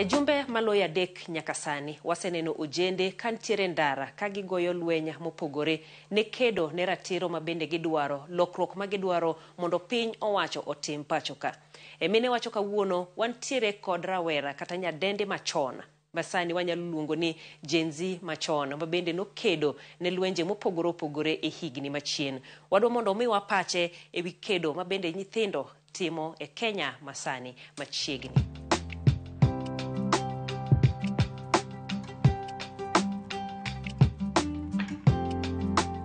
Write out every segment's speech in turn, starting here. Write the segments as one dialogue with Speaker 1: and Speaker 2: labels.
Speaker 1: E jumbe maloyo adek nyaka sani, waseneno ojende kantiere ndara ka gigoyo lweny mopogore ne kedo ne ratiro ma bende gidwaro, lokruok ma gidwaro mondo piny owacho otim pacho ka. E mine wacho kawuono, wantiere kod rawera kata nyadendi machon ma sani wanyalo luongo ni Gen Z machon ma bende nokedo ne lwenje mopogore opogore e higni machien. Wadwa mondo omiwa pache e wi kedo ma bende nyithindo timo e Kenya ma sani machiegni.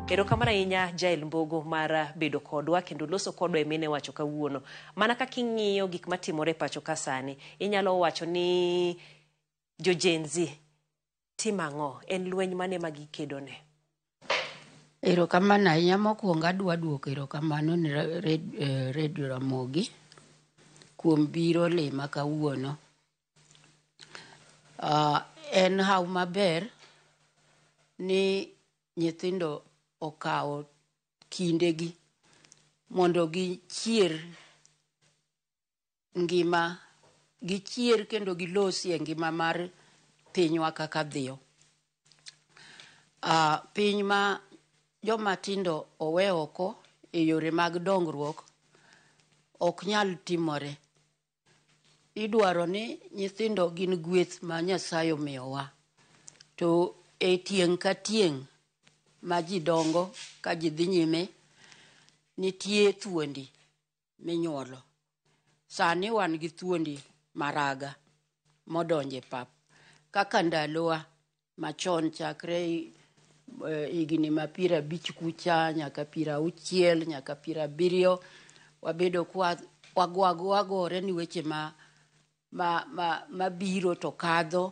Speaker 1: Erokamano ahinya Jael Mbogo mar bedo kodwa kendo loso kodwa emine wacho kawuono. Mana kaka ing'iyo gik matimore e pacho ka sani, inyalo wacho ni jo Gen Z timang'o? En lweny mane ma gikedone?
Speaker 2: Erokamano ahinya. Mokwongo adwa dwoko erokamano ne red, eh, Redio Ramogi kuom biro lima kawuono. Uh, en hawo maber ni nyithindo okawo kindegi mondo gichier ngima gichier kendo gilosi e ngima mar pinywa kaka dhiyo uh, piny ma jomatindo owe oko e yore mag dongruok ok nyal timore idwaro ni nyithindo gin gweth ma nyasaye omiyowa to e tieng' ka tieng' ma ji dongo ka ji dhi nyime nitie thuondi minyuolo sani wan gi thuondi maraga modonje pap kaka ndalowa machon chakre eh, higni e, ma piro abich kucha nyaka piro auchiel nyaka piro abiriyo wabedo kwagwagore ni weche ma ma ma mabiro to kadho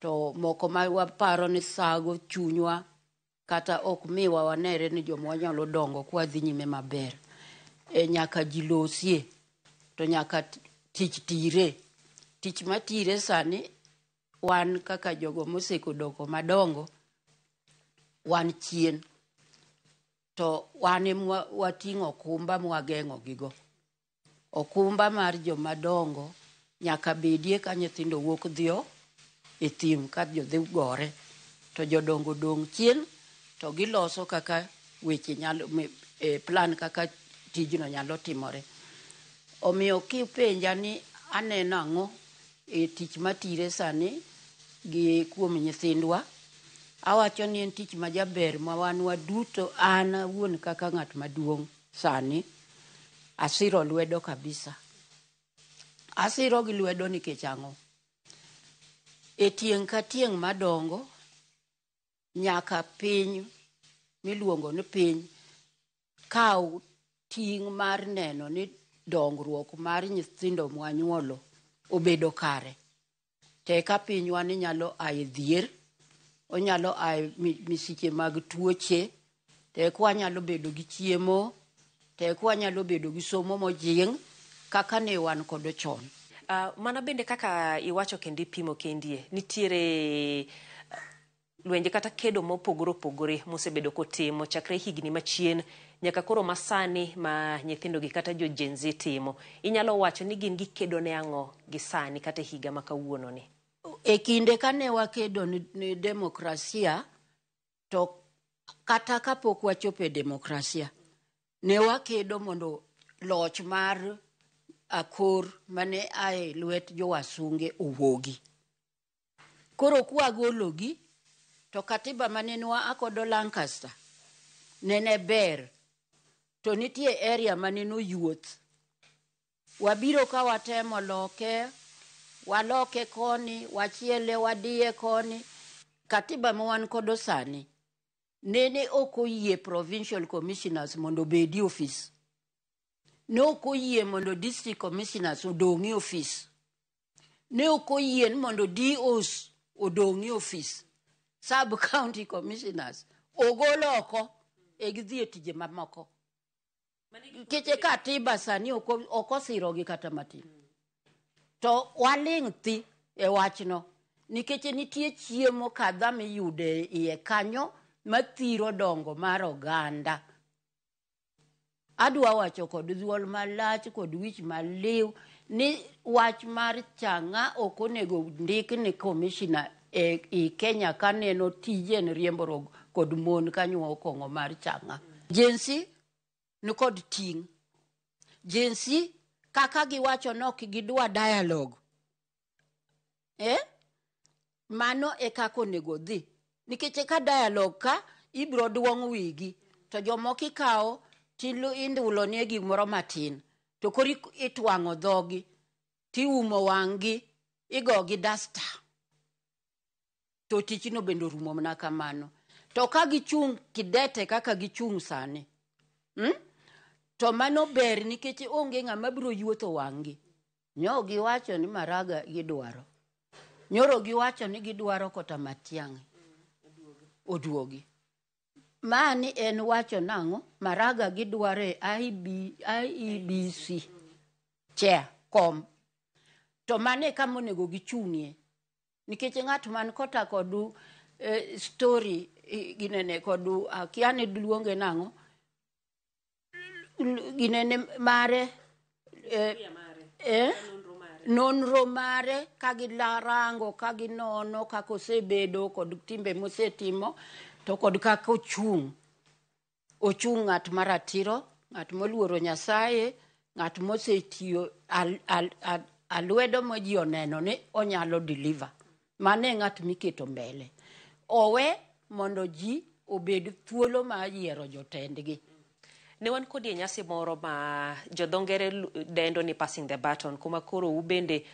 Speaker 2: to moko ma waparo ni sago chunywa kata ok miwa wanere ni joma wanyalo dongo kwadhi nyime maber e nyaka ji losie to nyaka tich tire tich matire sani wan kaka jogo moseko doko madongo wan chien to wan watingo okumba mwageng'o gigo okumba mar joma dongo nyaka bedie ka nyithindo wuok dhio e thim ka jodhi gore to jodongo dong chien to giloso kaka weche nyalo e plan kaka tijno nyalo timore omiyo kipenja ni aneno ang'o e tich matire sani gi kuom nyithindwa awacho ni en tich majaber ma wan waduto an awuon kaka ng'at maduong' sani asiro lwedo kabisa asiro gi lwedo nikech ang'o e tieng' ka tieng' madongo nyaka piny miluongo ni piny kaw ting' mar neno ni dongruok mar nyithindo mwanyuolo obedo kare teka pinywa ni nyalo ae dhier onyalo ae misiche mag tuoche tekwa nyalo bedo gi chiemo tekwa nyalo bedo gi somo mojing' kaka ne wan kod chon
Speaker 1: uh, mana bende kaka iwacho kendo ipimo kendie nitiere lwenje kata kedo mopogore opogore mosebedo kotimo chakre higni machien nyaka koro masani ma nyithindogi kata jojenzi timo inyalo wacho ni gin gikedo ne ang'o gi sani kata e higa ma kawuononi e kinde kane wakedo ni, ni demokrasia
Speaker 2: to kata kapok wachopo e demokrasia ne wakedo mondo loch mar akor mane ae lwet jowasunge owuogi koro kwagologi to katiba mane nwa akodo lancaster nene ber to nitie area mane noyuoth wabiro ka watemo loke waloke koni wachiele wadiye koni katiba mwan kodo sani nene ok oyie provincial commissioners mondo obedi office ne ok oyie mondo district commissioners odong' e office ne ok oyie ni mondo dos odong' e office sub county commissioners ogol oko e gidhi e tije mamoko nikech e katiba sani ok osirogi kata matin to waling' thi e wachno nikech nitie chiemo kadha miyude iye kanyo mathiro dongo mar oganda adwa wacho kod dhuol malach kod wich maliw ni wach mar chang'a ok onego ndik ni commissioner e i kenya kaneno tijen riemborog kod mon kanyuo kong'o mar changa jensi nikod ting' jensi kaka giwacho nok gidwa dialog e eh? mano e kaka onego dhi nikech eka dialog ka ibro duong' wigi to jomoko ikawo tindulo nie gimoro matin to koro itwang'o dhogi tiumo wang'gi igogi dastar to tichno bende orumo mna kamano to ka gichung' kidete kaka gichung' sani hmm? to mano ber nikech onge ng'ama biro yuotho wang'gi nyo giwacho ni maraga gidwaro nyoro giwacho ni gidwaro kota matiang' oduogi mani en wacho nang'o maraga gidwaro e iebc chair kom to mane kama onego gichung'ie nikech ng'at man kota kodu eh, e, story ginene kodu akiane luonge nang'o ginene mare e, e, nonro mare kagilarango kaginono kaka osebedo kod timbe mosetimo to kod kaka ochung' ochung' ng'at maratiro ng'at moluoro nyasaye ng'at mosetiyo al, al, al, alwedo ma ji oneno ni onyalo deliver mane ng'at miketo mbele owe mondo ji obed thuolo ma yiero jotendgi
Speaker 1: ne wan kodi e nyasi moro ma jodhongere dendo ni passing the baton kuma koro ubende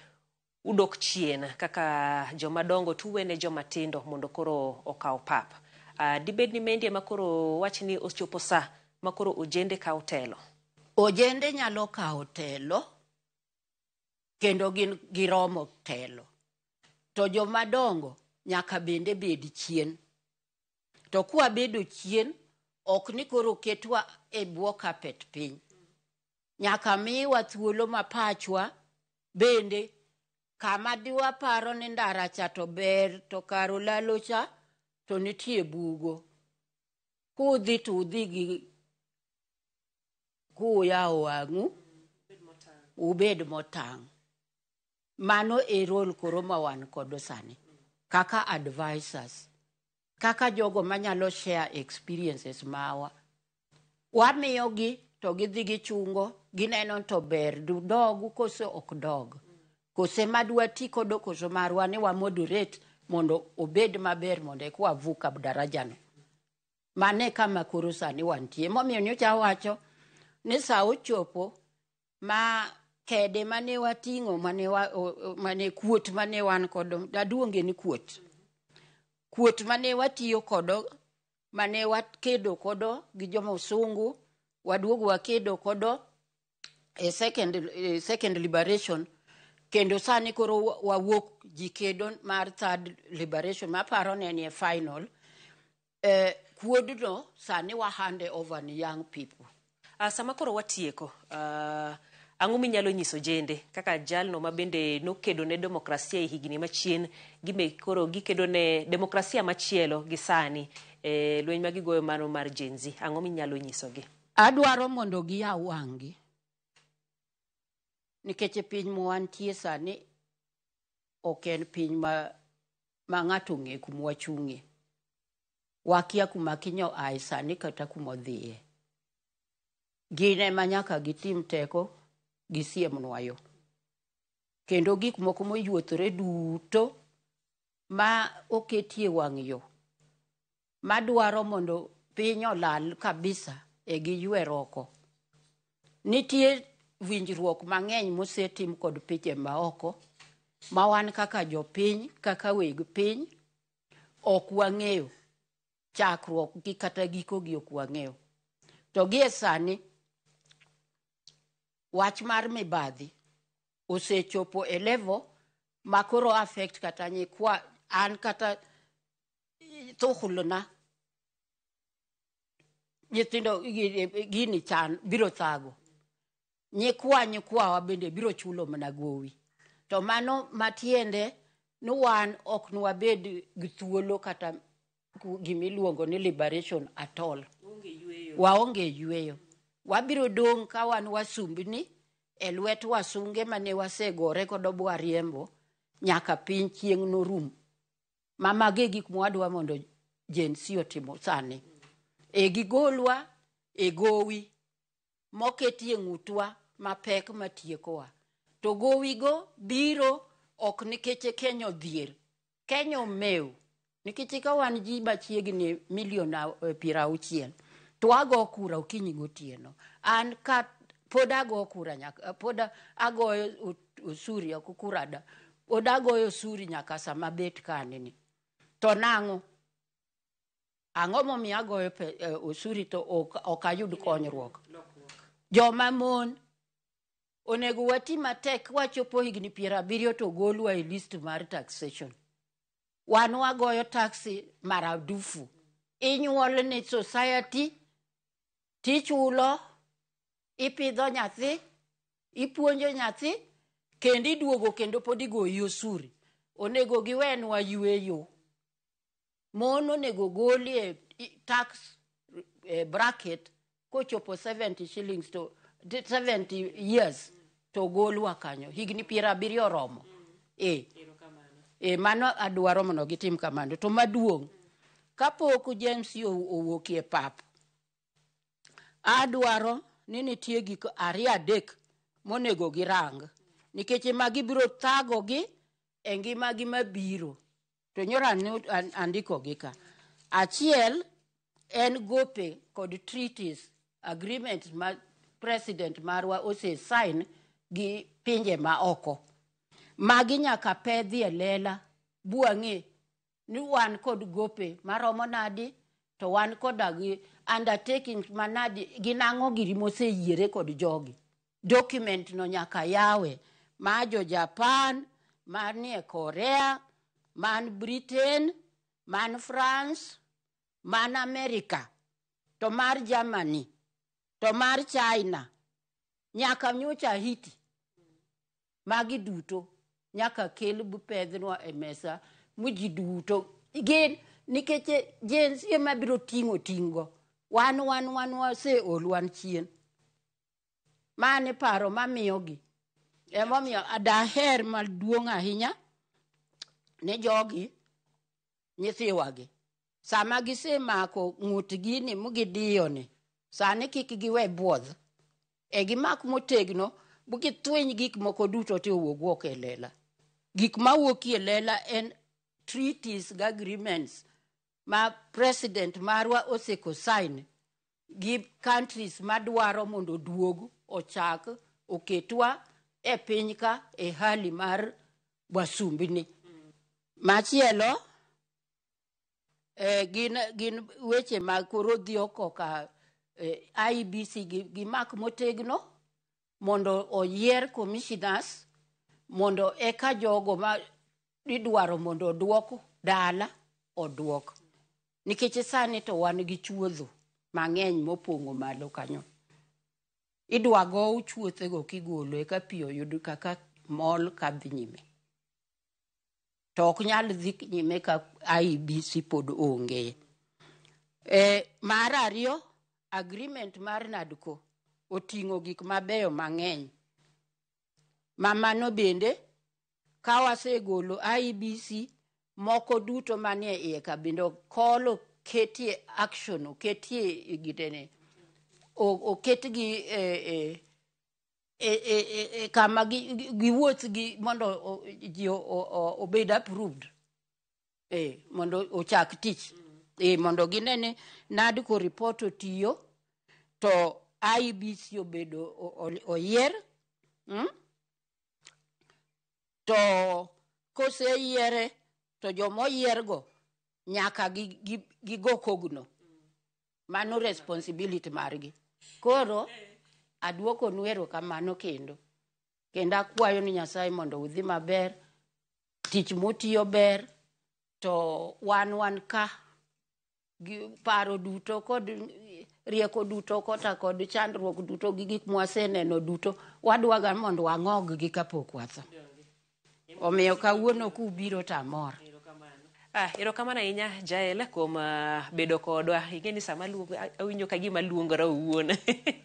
Speaker 1: udok chien kaka jomadongo tuwene jomatindo mondo koro okaw pap uh, dibed ni mendi ema koro wach ni ochopo sa ma koro ojende kaw telo ojende nyalo kaw telo kendo gin
Speaker 2: giromo telo to jomadongo nyaka bende bed chien to kwabedo chien ok ni koro ketwa e bwo kapet piny nyaka miwa thuolo ma pachwa bende kama diwaparo ni ndaracha to ber to karo lalo cha to nitie bugo kudhi to udhi gi kuyawo wang'u ubed motang' mano e role koro ma wan kodo sani kaka advisors kaka jogo manyalo share experiences mawa wamiyogi to gidhi gichungo gineno to ber dog kose ok dog kose madwa ti kodo koso marwa ni wa moderate mondo obed maber mondo eka wavuka darajano mane kama koro sani wantie momiyo nyocha wacho ni sa ochopo ma kede mane wating'o mane wa, mane kuot mane wan kodo aduonge ni kuot kuot mane watiyo kodo mane wakedo kodo gi joma usungu waduogo wakedo kodo e second, e second liberation kendo sani koro wawuok ji kedo mar third liberation maparo ne ni e final e, kuodno sani wahande over ni young people
Speaker 1: uh, sama koro watieko uh, Ang'o minyalo nyiso jende kaka jalno ma bende nokedo ne demokrasia e higni machien gi be koro gikedo ne demokrasia machielo gi sani e lweny ma gigoyo mano mar Gen Z. Ang'o minyalo nyisogi?
Speaker 2: Adwaro mondo giyaw wang'gi. Nikech e piny mwantie sani ok en piny ma, ma ng'ato ng'e kuma wachung'e. Wakia kuma kinyo ae sani kata kuma odhiye. Gine manyaka gitim teko gi siemnwayo kendo gik moko moyuothore duto ma oketie wang' yo madwaro mondo piny olal kabisa e giywer oko nitie winjruok mang'eny mosetim kod pinje maoko ma wan kaka jopiny kaka weg piny ok wang'eyo chakruok gi kata giko gi ok wang'eyo to gi e sani wach mar mibadhi osechopo e levo ma koro affect kata nyikwa an kata thuhulna nyithindo gini chan biro thago nyikwa nyikwawa bende biro chulo mana gowi to mano matiende ni wan ok nwabed gi thuolo kata gimiluongo ni liberation atol waonge yweyo, Wa onge yweyo. Mm. wabiro dong' ka wan wasumbni e lwet wasunge mane wasegore kod obwa riembo nyaka piny chieng' norum ma mage gik mwadwa mondo jensi otimo sani e gigolwa e gowi moketie ng'utwa mapek matiekowa to gowigo biro ok nikech e kenya odhier kenya omew nikech ka wan ji machiegni milion e piero auchiel to ago kura okinyi gotieno an ka pod ago kura nyaka eh, pod agoyo osuri ok kura da pod agoyo osuri nyaka sama bet kanini to nang'o ang'o momiyo agoyo osuri eh, to ok ayud konyruok joma mon onego wati matek wachopo higni piero abiriyo to golwa e list mar taxation wan wagoyo taxi maradufu inyuol ni society tichulo ipidho nyathi ipuonjo nyathi kendo iduogo kendo pod igoyi osuri onego giwenwa yweyo mon onego goli e tax e bracket kochopo 70 shillings to 70 years to golwa kanyo higni piero abiriyo oromo e, e mano adwaro mondo gitim kamano to maduong' kapok James owuokie pap adwaro ni nitie gik ariyo adek monego girang nikech ema gibiro thagogi e ngimagi mabiro to nyoro andikogi ka achiel en gope kod treaties agreements ma president marwa osesign gi pinje maoko magi nyaka pedhi e lela buang'e ni wan kod gope maromo nadi to wan koda gi undertakings manadi gin ang'o giri moseyiere kod jogi document no nyaka yawe ma jo japan mar nie korea man britain man france man amerika to mar germany to mar china nyaka nyocha hiti magi duto nyaka kel bupedhnwa e mesa muji duto gin nikech jensi ema biro ting'o ting'go ting wan wan wan waseol wan chien mani paro mamiyogi emomiyo daher maduong' ahinya ni jogi nyithiwagi sama gisemako ng'utgini mgidiyoni sani kik giwe bwodh e gimak motegno gituiny gik moko duto te owuog wuok e lela gik mawuokie lela en treaties gi agreements ma president marwa oseko sign gi countries madwaro mondo duog ochak oketwa e piny ka e hali mar wasumbni machielo eh, gin, gin weche mag koro dhi oko ka eh, IBC gimak gi motegno mondo oyier commissioners mondo eka jogo ma idwaro mondo odwok dala odwok nikech sani to wan gi chuodho mang'eny mopong'o malo kanyo idwa gow chuothego kigolo eka pi oyud kaka mol kadhi nyime to ok nyal dhi nyime ka IBC pod onge e, mar ariyo agreement mar nadko oting'o gik mabeyo mang'eny mamano bende ka wasegolo IBC moko duto manie iye ka bende call oketie action oketie gitene oketgi e, e e e e kama gi giwuoth gi mondo ji obed approved eh mondo ochak tich eh mondo ginene nadko report otiyo to IBC obedo oyier mm? to koseyiere yere to jomoyiergo nyaka gigo gi, gi kogno mano responsibility margi koro adwoko nwero kamano kendo kendo akwayo ni nyasaye mondo udhi maber tich motiyo ber to wan wan ka gi paro duto kod rieko duto kota kod chandruok duto gi gik mwaseneno duto wadwaga mondo wang'oggi kapok watho omiyo kawuono kubiro tamora
Speaker 1: Ah, erokamano ahinya jael kuom uh, bedo kodwa ing'e ni sama awinjo ka gima luongora owuon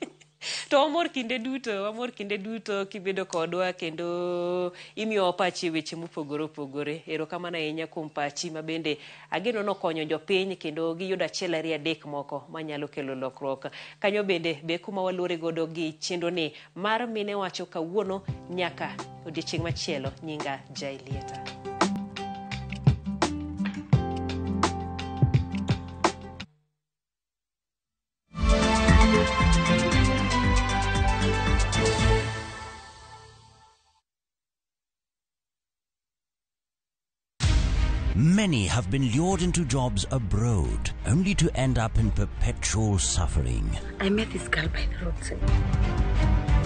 Speaker 1: to wamor kinde duto wamor kinde duto kibedo kodwa kendo imiyowa pachi e weche mopogore opogore erokamano ahinya kuom pachi ma bende ageno nokonyo jopiny kendo giyudo achiel ari adek moko manyalo kelo lokruok kanyo bende be kuma walore godo gi chendoni mar mine wacho kawuono nyaka odiochieng' machielo nyinga jaelieta
Speaker 2: Many have been lured into jobs abroad only to end up in perpetual suffering.
Speaker 1: I met this girl by the roadside.